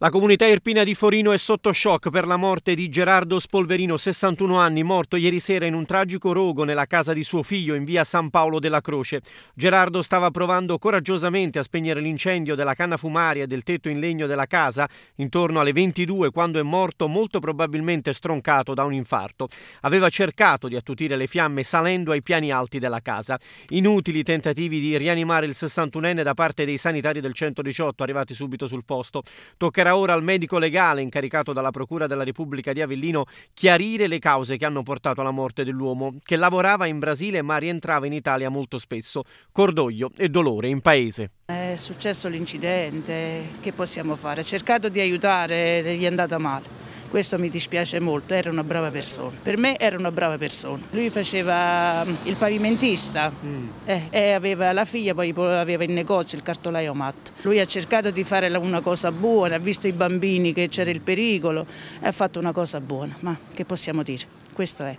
La comunità irpina di Forino è sotto shock per la morte di Gerardo Spolverino, 61 anni, morto ieri sera in un tragico rogo nella casa di suo figlio in via San Paolo della Croce. Gerardo stava provando coraggiosamente a spegnere l'incendio della canna fumaria e del tetto in legno della casa intorno alle 22 quando è morto molto probabilmente stroncato da un infarto. Aveva cercato di attutire le fiamme salendo ai piani alti della casa. Inutili tentativi di rianimare il 61enne da parte dei sanitari del 118 arrivati subito sul posto. Toccherà Spetterà ora al medico legale incaricato dalla Procura della Repubblica di Avellino chiarire le cause che hanno portato alla morte dell'uomo, che lavorava in Brasile ma rientrava in Italia molto spesso. Cordoglio e dolore in paese. È successo l'incidente, che possiamo fare? Cercato di aiutare, gli è andata male. Questo mi dispiace molto, era una brava persona. Per me era una brava persona. Lui faceva mm, il pavimentista mm. eh, e aveva la figlia, poi aveva il negozio, il cartolaio matto. Lui ha cercato di fare una cosa buona, ha visto i bambini che c'era il pericolo e ha fatto una cosa buona. Ma che possiamo dire? Questo è.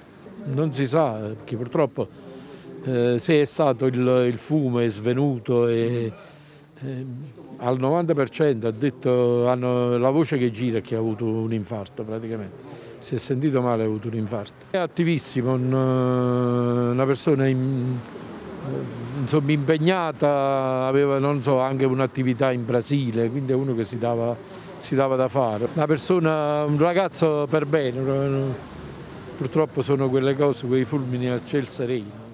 Non si sa, perché eh, purtroppo eh, se è stato il, il fumo è svenuto e... Mm eh, al 90% ha detto hanno, la voce che gira che ha avuto un infarto praticamente. Si è sentito male, ha avuto un infarto. È attivissimo, un, eh, una persona in, eh, insomma, impegnata, aveva so, anche un'attività in Brasile, quindi è uno che si dava, si dava da fare. Una persona, un ragazzo per bene, purtroppo sono quelle cose, quei fulmini a ciel sereno.